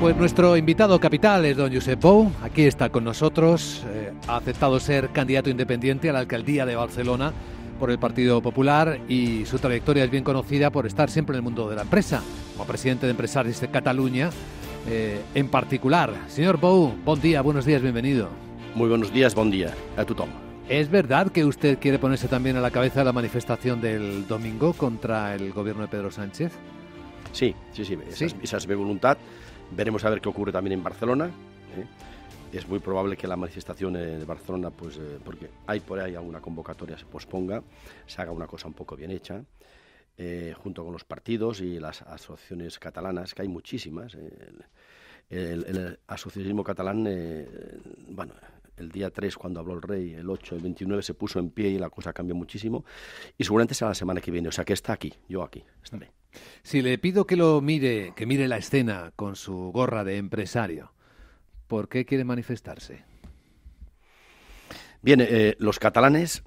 Pues nuestro invitado capital es don Josep Bou, Aquí está con nosotros. Eh, ha aceptado ser candidato independiente a la alcaldía de Barcelona por el Partido Popular y su trayectoria es bien conocida por estar siempre en el mundo de la empresa, como presidente de empresarios de Cataluña eh, en particular. Señor Bou, buen día, buenos días, bienvenido. Muy buenos días, buen día a tu tomo. ¿Es verdad que usted quiere ponerse también a la cabeza de la manifestación del domingo contra el gobierno de Pedro Sánchez? Sí, sí, sí, ¿Sí? esa es mi voluntad. Veremos a ver qué ocurre también en Barcelona. ¿eh? Es muy probable que la manifestación eh, de Barcelona, pues, eh, porque hay por ahí alguna convocatoria, se posponga, se haga una cosa un poco bien hecha. junto con los partidos y las asociaciones catalanas, que hay muchísimas. El, el, el, asociacionismo catalán, bueno, el día 3 cuando habló el rey, el 8, el 29 se puso en pie y la cosa cambió muchísimo. Y seguramente será la semana que viene, o sea que está aquí, yo aquí, Si le pido que lo mire, que mire la escena con su gorra de empresario, ¿por qué quiere manifestarse? Bien, eh, los catalanes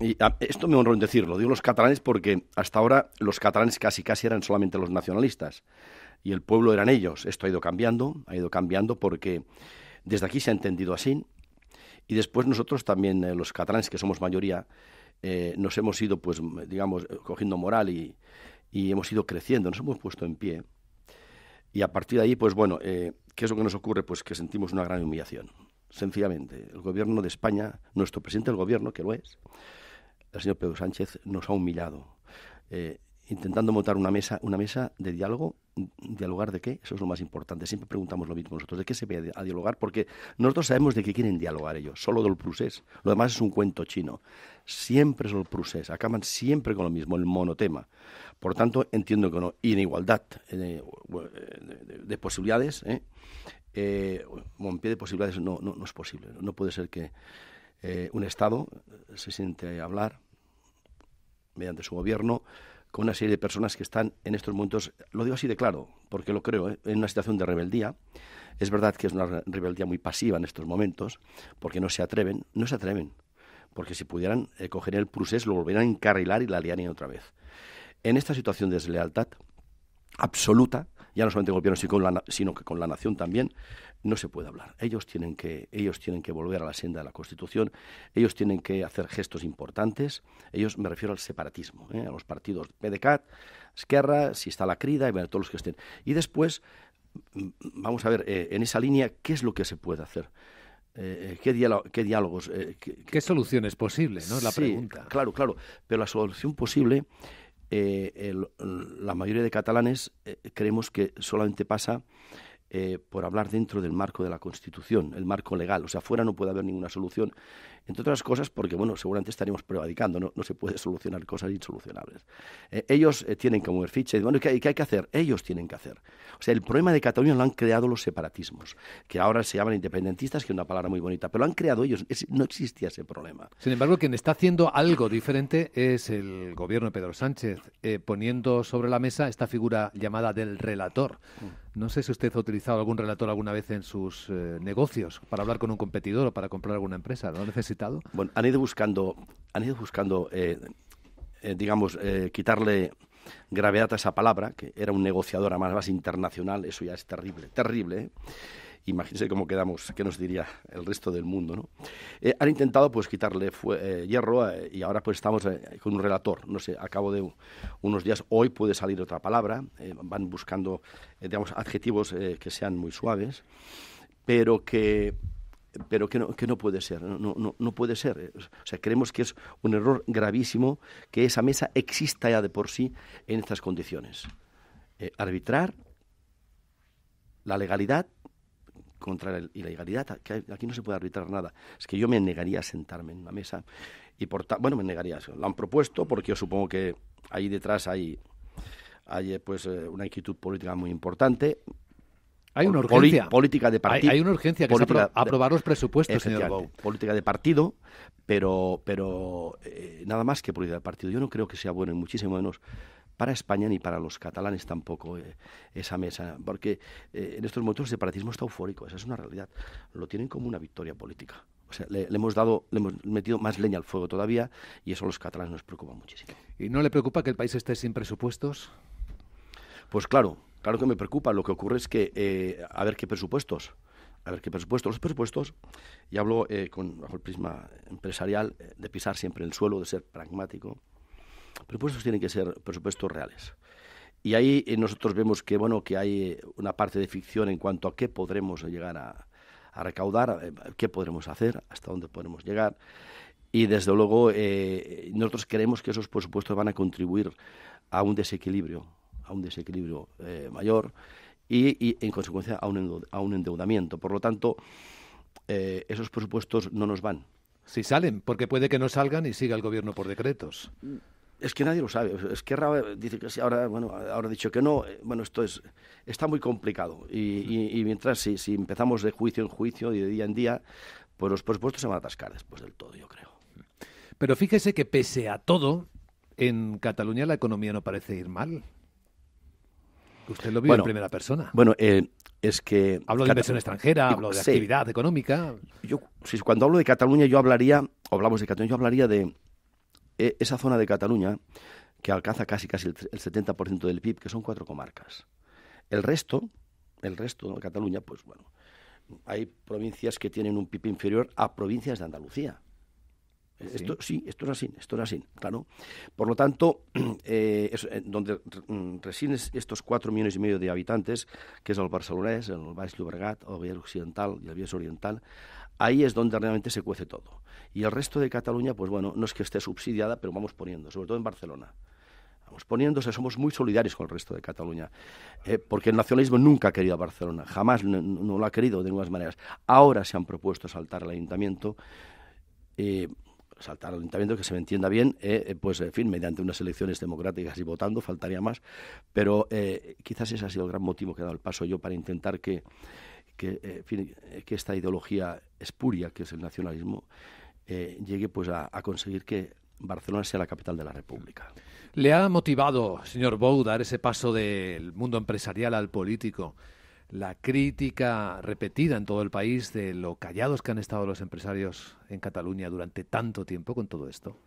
y ah, esto me honro en decirlo, digo los catalanes porque hasta ahora los catalanes casi casi eran solamente los nacionalistas y el pueblo eran ellos. Esto ha ido cambiando, ha ido cambiando porque desde aquí se ha entendido así y después nosotros también, eh, los catalanes, que somos mayoría, eh, nos hemos ido, pues, digamos, eh, cogiendo moral y, hemos ido creciendo, nos hemos puesto en pie. Y a partir de ahí, pues bueno, ¿qué es lo que nos ocurre? Pues que sentimos una gran humillación. Sencillamente, el gobierno de España, nuestro presidente del gobierno, que lo es, el señor Pedro Sánchez, nos ha humillado, intentando montar una mesa, una mesa de diálogo dialogar de qué, eso es lo más importante. Siempre preguntamos lo mismo nosotros, ¿de qué se ve a dialogar? Porque nosotros sabemos de qué quieren dialogar ellos, solo del Prusés. Lo demás es un cuento chino. Siempre es el Prusés, acaban siempre con lo mismo, el monotema. Por tanto, entiendo que no, inigualdad eh, de, de, de posibilidades, ¿eh? en eh, pie de posibilidades no, no, es posible. No puede ser que eh, un Estado se siente a hablar mediante su gobierno con una serie de personas que están en estos momentos, lo digo así de claro, porque lo creo, ¿eh? en una situación de rebeldía. Es verdad que es una rebeldía muy pasiva en estos momentos, porque no se atreven, no se atreven, porque si pudieran eh, coger el proceso lo volverían a encarrilar y la liarían otra vez. En esta situación de deslealtad absoluta, ya no solamente con el sino, que con la nación también, no se puede hablar. Ellos tienen, que, ellos tienen que volver a la senda de la Constitución, ellos tienen que hacer gestos importantes, ellos me refiero al separatismo, ¿eh? a los partidos PDCAT, Esquerra, si está la Crida, y a todos los que estén. Y después, vamos a ver, eh, en esa línea, ¿qué es lo que se puede hacer? Eh, ¿qué, diálogos. qué, soluciones solución es posible? ¿no? La sí, pregunta. Claro, claro. Pero la solución posible eh, la mayoría de catalanes eh, creemos que solamente pasa eh, por hablar dentro del marco de la Constitución, el marco legal. O sea, fuera no puede haber ninguna solución. Entre otras cosas porque, bueno, seguramente estaríamos prevadicando no, se puede solucionar cosas insolucionables. Eh, ellos eh, tienen que mover ficha y, bueno, ¿qué, hay que hacer? Ellos tienen que hacer. O sea, el problema de Cataluña lo han creado los separatismos, que ahora se llaman independentistas, que es una palabra muy bonita, pero lo han creado ellos, no existía ese problema. Sin embargo, quien está haciendo algo diferente es el gobierno de Pedro Sánchez, eh, poniendo sobre la mesa esta figura llamada del relator. Mm. No sé si usted ha utilizado algún relator alguna vez en sus negocios para hablar con un competidor o para comprar alguna empresa. No bueno, han ido buscando, han ido buscando eh, eh, digamos, eh, quitarle gravedad a esa palabra, que era un negociador a más internacional, eso ya es terrible, terrible. Imagínense cómo quedamos, qué nos diría el resto del mundo, ¿no? han intentado pues quitarle fue, hierro y ahora pues estamos con un relator, no sé, a cabo de unos días, hoy puede salir otra palabra, van buscando, digamos, adjetivos que sean muy suaves, pero que pero que no, que no puede ser, no, no, puede ser. O sea, creemos que es un error gravísimo que esa mesa exista ya de por sí en estas condiciones. Eh, arbitrar la legalidad contra la ilegalidad, aquí no se puede arbitrar nada. Es que yo me negaría a sentarme en una mesa y por bueno, me negaría, lo han propuesto porque yo supongo que ahí detrás hay hay eh, pues eh, una inquietud política muy importante. Hay una urgencia. política de partido. Hay, una urgencia que es aprobar los presupuestos, señor Bou. Política de partido, pero, pero eh, nada más que política de partido. Yo no creo que sea bueno, y muchísimo menos para España ni para los catalanes tampoco eh, esa mesa, porque eh, en estos momentos el separatismo está eufórico, esa es una realidad. Lo tienen como una victoria política. O sea, le, hemos dado, le hemos metido más leña al fuego todavía y eso a los catalanes nos preocupa muchísimo. ¿Y no le preocupa que el país esté sin presupuestos? Pues claro, claro que me preocupa. Lo que ocurre es que eh, a ver qué presupuestos. A ver qué presupuestos. Los presupuestos, y hablo eh, con, bajo el prisma empresarial, eh, de pisar siempre el suelo, de ser pragmático. Presupuestos tienen que ser presupuestos reales. Y ahí nosotros vemos que, bueno, que hay una parte de ficción en cuanto a qué podremos llegar a, recaudar, qué podremos hacer, hasta dónde podremos llegar. Y desde luego nosotros creemos que esos presupuestos van a contribuir a un desequilibrio un desequilibrio eh, mayor y, en consecuencia, a un, a un endeudamiento. Por lo tanto, eh, esos presupuestos no nos van. Si salen, porque puede que no salgan y siga el gobierno por decretos. Mm, es que nadie lo sabe. Es que dice que sí, ahora, bueno, ahora dicho que no. Eh, bueno, esto es, está muy complicado. Y, mientras, si, si empezamos de juicio en juicio y de día en día, pues los presupuestos se van a atascar después del todo, yo creo. Pero fíjese que pese a todo, en Cataluña la economía no parece ir mal. Usted lo vio en primera persona. Bueno, eh, es que... Hablo de inversión extranjera, hablo de actividad económica. Yo, si, cuando hablo de Cataluña, yo hablaría, o hablamos de Cataluña, yo hablaría de eh, esa zona de Cataluña que alcanza casi casi el, el 70% del PIB, que son cuatro comarcas. El resto, el resto de Cataluña, pues bueno, hay provincias que tienen un PIB inferior a provincias de Andalucía. ¿Sí? Esto, es así, esto es así, claro. Por lo tanto, eh, eh, donde mm, residen estos cuatro millones y medio de habitantes, que es el barcelonés, el Baix Llobregat, el Vies Occidental y el Vies Oriental, ahí es donde realmente se cuece todo. Y el resto de Cataluña, pues bueno, no es que esté subsidiada, pero vamos poniendo, sobre todo en Barcelona. Vamos poniéndose, somos muy solidarios con el resto de Cataluña, eh, porque el nacionalismo nunca ha querido a Barcelona, jamás no, lo ha querido de ninguna manera. Ahora se han propuesto saltar el ayuntamiento. Eh, saltar al ayuntamiento, que se me entienda bien, eh, eh, pues en fin, mediante unas elecciones democráticas y votando, faltaría más. Pero eh, quizás ese ha sido el gran motivo que he dado el paso yo para intentar que, que, esta ideología espuria, que es el nacionalismo, llegue pues a, conseguir que Barcelona sea la capital de la República. ¿Le ha motivado, señor Bou, dar ese paso del mundo empresarial al político? la crítica repetida en todo el país de lo callados que han estado los empresarios en Cataluña durante tanto tiempo con todo esto?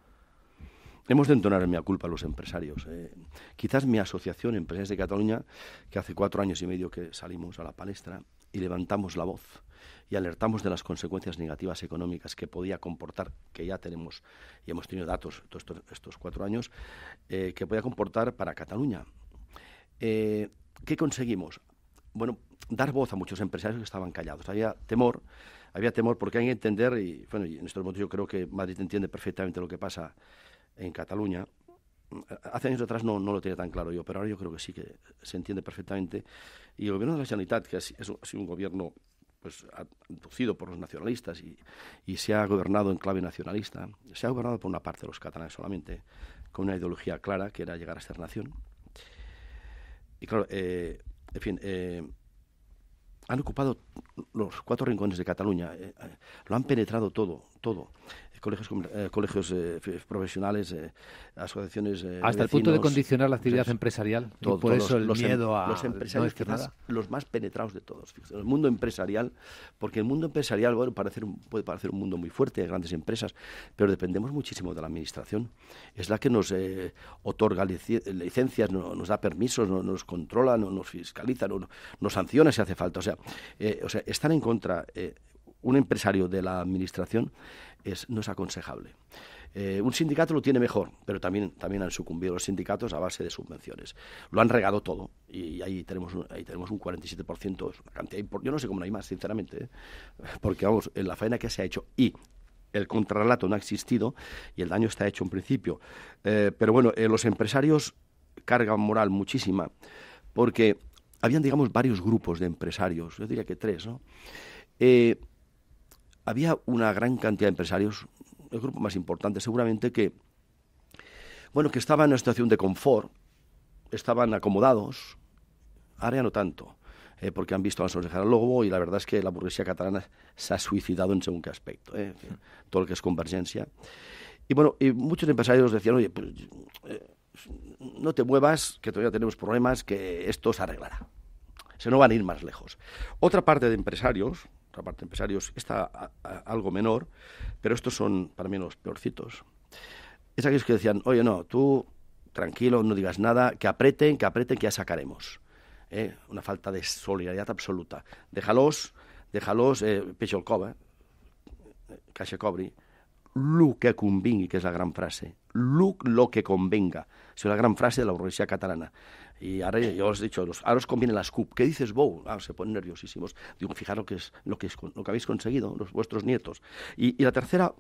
Hemos de entonar en mi culpa a los empresarios. Eh. quizás mi asociación Empresas de Cataluña, que hace cuatro años y medio que salimos a la palestra y levantamos la voz y alertamos de las consecuencias negativas económicas que podía comportar, que ya tenemos y hemos tenido datos estos, estos cuatro años, eh, que podía comportar para Cataluña. Eh, ¿Qué conseguimos? Bueno, dar voz a muchos empresarios que estaban callados. Había temor, había temor porque hay que entender, y bueno, en estos momentos yo creo que Madrid entiende perfectamente lo que pasa en Cataluña. Hace años atrás no, no lo tenía tan claro yo, pero ahora yo creo que sí que se entiende perfectamente. Y el gobierno de la Generalitat, que ha sido un gobierno pues inducido por los nacionalistas y, y, se ha gobernado en clave nacionalista. Se ha gobernado por una parte de los catalanes solamente, con una ideología clara que era llegar a ser nación. Y claro, eh, en fin, eh, han ocupado los cuatro rincones de Cataluña, eh, eh, lo han penetrado todo, todo colegios, eh, eh, profesionales, eh, asociaciones. Hasta el punto de condicionar la actividad empresarial. por eso el em- miedo a. Los empresarios, los más penetrados de todos. El mundo empresarial, porque el mundo empresarial puede parecer un mundo muy fuerte, de grandes empresas, pero dependemos muchísimo de la administración. Es la que nos otorga licencias, nos da permisos, no, nos controla, nos fiscaliza, nos sanciona si hace falta. O sea, o sea están en contra un empresario de la administración es, no es aconsejable. Eh, un sindicato lo tiene mejor, pero también, también han sucumbido los sindicatos a base de subvenciones. Lo han regado todo y ahí tenemos un, ahí tenemos un 47%, Yo no sé cómo no hay más, sinceramente, ¿eh? porque vamos, en la faena que se ha hecho y el contrarrelato no ha existido y el daño está hecho en principio. Eh, pero bueno, los empresarios cargan moral muchísima porque habían, digamos, varios grupos de empresarios, yo diría que tres, ¿no? había una gran cantidad de empresarios, el grupo más importante seguramente, que, bueno, que estaban en una situación de confort, estaban acomodados, ahora no tanto, eh, porque han visto a la Lobo y la verdad es que la burguesía catalana se ha suicidado en según qué aspecto, eh, todo lo que es convergencia. Y bueno, y muchos empresarios decían, oye, pues, eh, no te muevas, que todavía tenemos problemas, que esto se arreglará. Se no van a ir más lejos. Otra parte de empresarios, otra parte empresarios, está algo menor, pero estos son para mí los peorcitos. Es aquellos que decían, oye, no, tú tranquilo, no digas nada, que apreten, que apreten, que ya sacaremos. ¿eh? Una falta de solidaridad absoluta. Déjalos, déjalos, eh, pecho el eh, cobri, lo que convenga, que es la gran frase, lo, lo que convenga, es la gran frase de la burguesía catalana. Y ahora yo os he dicho, los, ahora os conviene las CUP. ¿Qué dices, Bow? Ah, se ponen nerviosísimos. Digo, fijaros lo que es lo que, lo que habéis conseguido, los, vuestros nietos. Y, la tercera,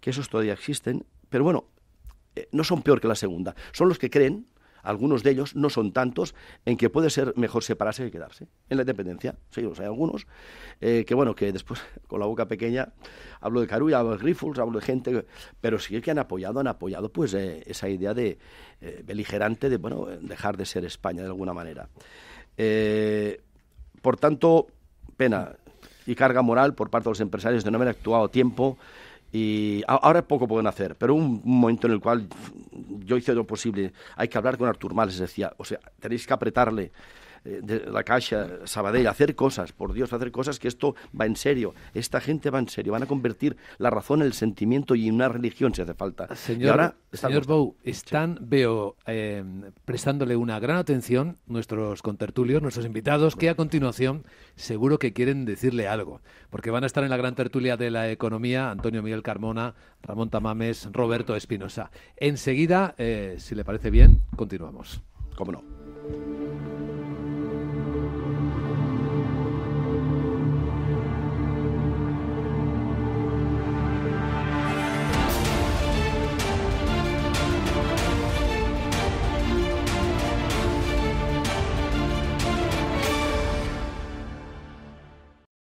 que esos todavía existen, pero bueno, eh, no son peor que la segunda. Son los que creen algunos de ellos, no son tantos, en que puede ser mejor separarse que quedarse en la independencia. Sí, hay algunos eh, que, bueno, que después con la boca pequeña hablo de Carulla, hablo de Rifles, hablo de gente, pero sí que han apoyado, han apoyado pues eh, esa idea de eh, beligerante de, bueno, dejar de ser España de alguna manera. por tanto, pena y carga moral por parte de los empresarios de no haber actuado a tiempo y ahora poco pueden hacer, pero un momento en el cual yo hice lo posible. Hay que hablar con Artur Males, decía. O sea, tenéis que apretarle. Eh, de la Caixa, Sabadell, hacer cosas, por Dios, hacer cosas que esto va en serio. Esta gente va en serio, van a convertir la razón, en el sentimiento y en una religión si hace falta. Señor, Bou, están, veo, em, prestándole una gran atención nuestros contertulios, nuestros invitados, que a continuación seguro que quieren decirle algo, porque van a estar en la gran tertulia de la economía Antonio Miguel Carmona, Ramón Tamames, Roberto Espinosa. Enseguida, eh, si le parece bien, continuamos. ¿Cómo no?